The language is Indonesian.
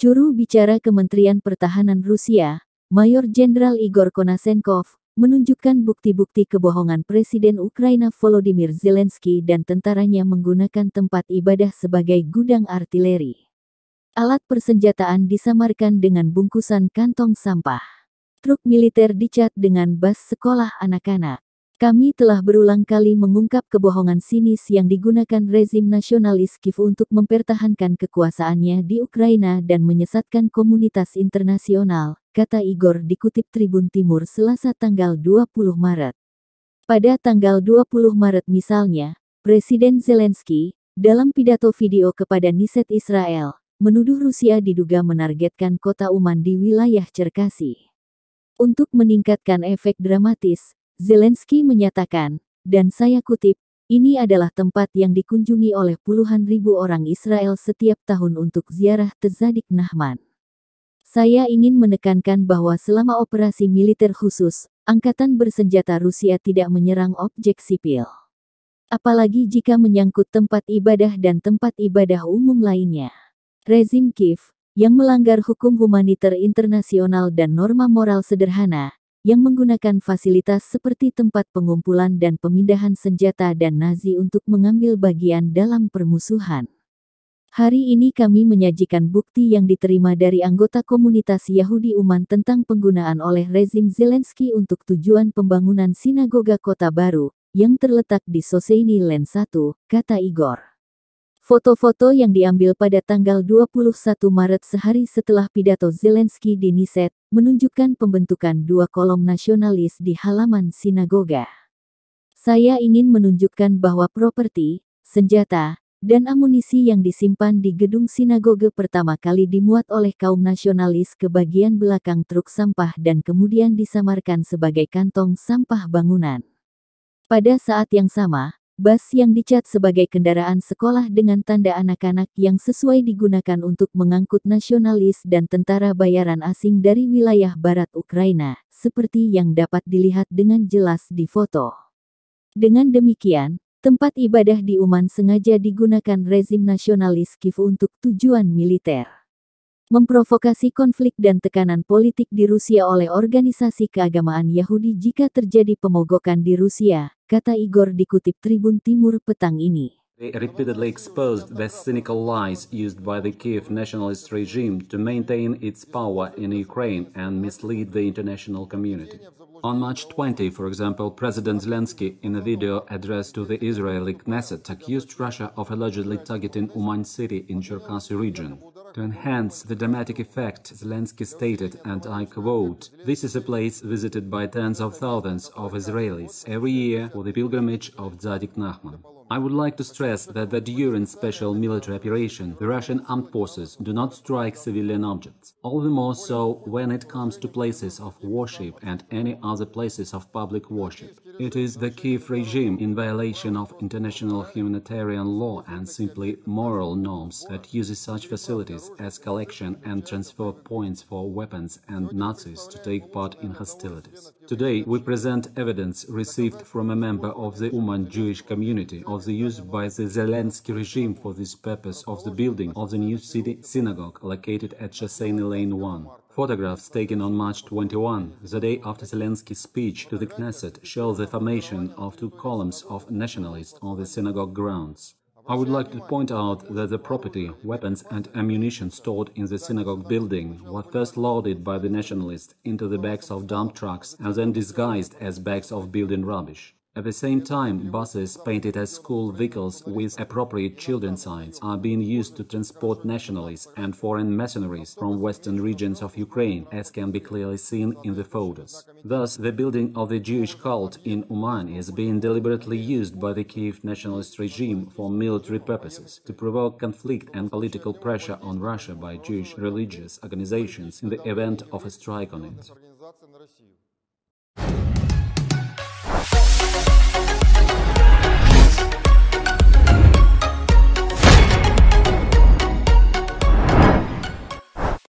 Juru bicara Kementerian Pertahanan Rusia, Mayor Jenderal Igor Konasenkov, menunjukkan bukti-bukti kebohongan Presiden Ukraina Volodymyr Zelensky dan tentaranya menggunakan tempat ibadah sebagai gudang artileri. Alat persenjataan disamarkan dengan bungkusan kantong sampah. Truk militer dicat dengan bas sekolah anak-anak. Kami telah berulang kali mengungkap kebohongan sinis yang digunakan rezim nasionalis Kiev untuk mempertahankan kekuasaannya di Ukraina dan menyesatkan komunitas internasional, kata Igor dikutip Tribun Timur Selasa tanggal 20 Maret. Pada tanggal 20 Maret misalnya, Presiden Zelensky, dalam pidato video kepada Niset Israel, menuduh Rusia diduga menargetkan kota Uman di wilayah Cerkasi. Untuk meningkatkan efek dramatis, Zelensky menyatakan, dan saya kutip, ini adalah tempat yang dikunjungi oleh puluhan ribu orang Israel setiap tahun untuk ziarah Tezadik Nahman. Saya ingin menekankan bahwa selama operasi militer khusus, angkatan bersenjata Rusia tidak menyerang objek sipil. Apalagi jika menyangkut tempat ibadah dan tempat ibadah umum lainnya. Rezim Kiev, yang melanggar hukum humaniter internasional dan norma moral sederhana, yang menggunakan fasilitas seperti tempat pengumpulan dan pemindahan senjata dan Nazi untuk mengambil bagian dalam permusuhan. Hari ini kami menyajikan bukti yang diterima dari anggota komunitas Yahudi Uman tentang penggunaan oleh rezim Zelensky untuk tujuan pembangunan sinagoga kota baru, yang terletak di Soseini Land 1, kata Igor. Foto-foto yang diambil pada tanggal 21 Maret sehari setelah pidato Zelensky di Niset, menunjukkan pembentukan dua kolom nasionalis di halaman sinagoga. Saya ingin menunjukkan bahwa properti, senjata, dan amunisi yang disimpan di gedung sinagoge pertama kali dimuat oleh kaum nasionalis ke bagian belakang truk sampah dan kemudian disamarkan sebagai kantong sampah bangunan. Pada saat yang sama, bus yang dicat sebagai kendaraan sekolah dengan tanda anak-anak yang sesuai digunakan untuk mengangkut nasionalis dan tentara bayaran asing dari wilayah barat Ukraina, seperti yang dapat dilihat dengan jelas di foto. Dengan demikian, tempat ibadah di Uman sengaja digunakan rezim nasionalis Kiev untuk tujuan militer memprovokasi konflik dan tekanan politik di Rusia oleh organisasi keagamaan Yahudi jika terjadi pemogokan di Rusia, kata Igor dikutip Tribun Timur petang ini. They repeatedly exposed the cynical lies used by the Kiev nationalist regime to maintain its power in Ukraine and mislead the international community. On March 20, for example, President Zelensky, in a video addressed to the Israeli Knesset, accused Russia of allegedly targeting Uman city in Cherkasy region. To enhance the dramatic effect, Zelensky stated, and I quote, This is a place visited by tens of thousands of Israelis every year for the pilgrimage of Tzaddik Nachman. I would like to stress that, that during special military operation, the Russian armed forces do not strike civilian objects, all the more so when it comes to places of worship and any other places of public worship. It is the Kiev regime in violation of international humanitarian law and simply moral norms that uses such facilities as collection and transfer points for weapons and Nazis to take part in hostilities. Today, we present evidence received from a member of the Uman Jewish community of the use by the Zelensky regime for this purpose of the building of the new city synagogue located at Cheseny Lane 1. Photographs taken on March 21, the day after Zelensky's speech to the Knesset, show the formation of two columns of nationalists on the synagogue grounds. I would like to point out that the property, weapons and ammunition stored in the synagogue building were first loaded by the nationalists into the bags of dump trucks and then disguised as bags of building rubbish. At the same time, buses painted as school vehicles with appropriate children signs are being used to transport nationalists and foreign mercenaries from western regions of Ukraine, as can be clearly seen in the photos. Thus, the building of the Jewish cult in Uman is being deliberately used by the Kiev nationalist regime for military purposes, to provoke conflict and political pressure on Russia by Jewish religious organizations in the event of a strike on it.